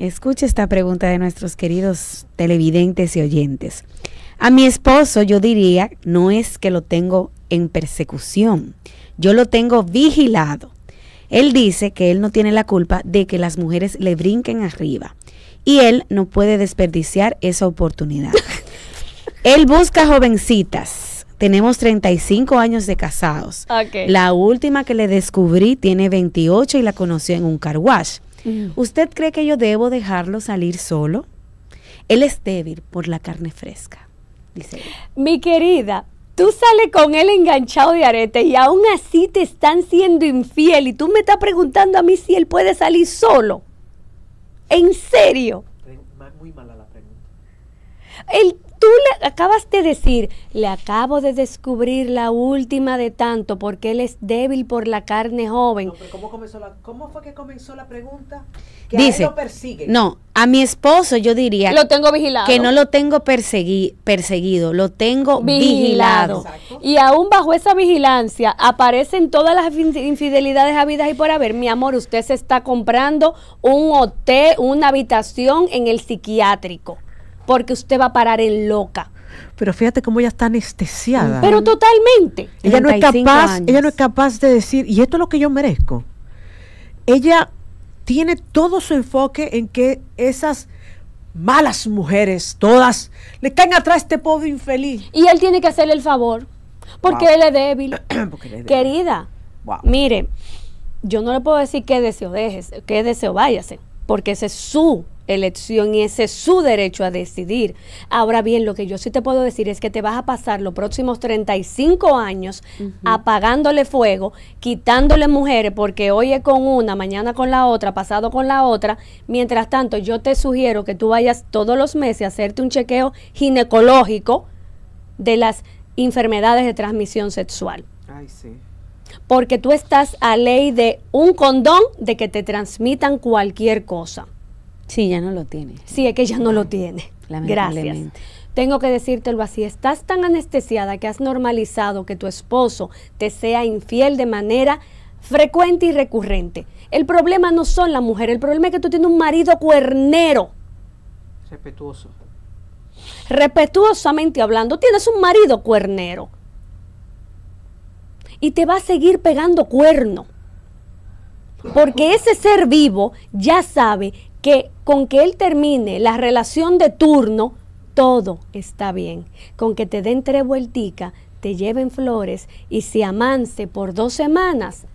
Escucha esta pregunta de nuestros queridos televidentes y oyentes. A mi esposo yo diría, no es que lo tengo en persecución, yo lo tengo vigilado. Él dice que él no tiene la culpa de que las mujeres le brinquen arriba y él no puede desperdiciar esa oportunidad. él busca jovencitas. Tenemos 35 años de casados. La última que le descubrí tiene 28 y la conoció en un car Mm. ¿Usted cree que yo debo dejarlo salir solo? Él es débil por la carne fresca, dice. Mi querida, tú sales con él enganchado de arete y aún así te están siendo infiel y tú me estás preguntando a mí si él puede salir solo. ¿En serio? Muy mala la pregunta. El, tú le acabas de decir, le acabo de descubrir la última de tanto, porque él es débil por la carne joven. ¿cómo, comenzó la, ¿cómo, fue que comenzó la pregunta? Que Dice, lo persigue. No, a mi esposo yo diría. Lo tengo vigilado. Que no lo tengo perseguido, lo tengo vigilado. vigilado. Y aún bajo esa vigilancia aparecen todas las infidelidades habidas y por haber. Mi amor, usted se está comprando un hotel, una habitación en el psiquiátrico porque usted va a parar en loca. Pero fíjate cómo ella está anestesiada. Pero totalmente. Ella no es capaz, ella no es capaz de decir, y esto es lo que yo merezco. Ella tiene todo su enfoque en que esas malas mujeres, todas, le caen atrás a este pobre infeliz. Y él tiene que hacerle el favor, porque, él, es débil. Querida, mire, yo no le puedo decir qué deseo dejes, qué deseo váyase porque esa es su elección y ese es su derecho a decidir. Ahora bien, lo que yo sí te puedo decir es que te vas a pasar los próximos 35 años apagándole fuego, quitándole mujeres, porque hoy es con una, mañana con la otra, pasado con la otra. Mientras tanto, yo te sugiero que tú vayas todos los meses a hacerte un chequeo ginecológico de las enfermedades de transmisión sexual. Ay, sí porque tú estás a ley de un condón de que te transmitan cualquier cosa. Sí, ya no lo tiene. Sí, es que ya no lo tiene. Gracias. Tengo que decírtelo así, estás tan anestesiada que has normalizado que tu esposo te sea infiel de manera frecuente y recurrente. El problema no son las mujeres, el problema es que tú tienes un marido cuernero. Respetuoso. Respetuosamente hablando, tienes un marido cuernero y te va a seguir pegando cuerno. Porque ese ser vivo ya sabe que con que él termine la relación de turno, todo está bien. Con que te den tres vueltas, te lleven flores y se amance por dos semanas,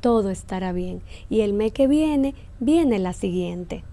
todo estará bien. Y el mes que viene, viene la siguiente.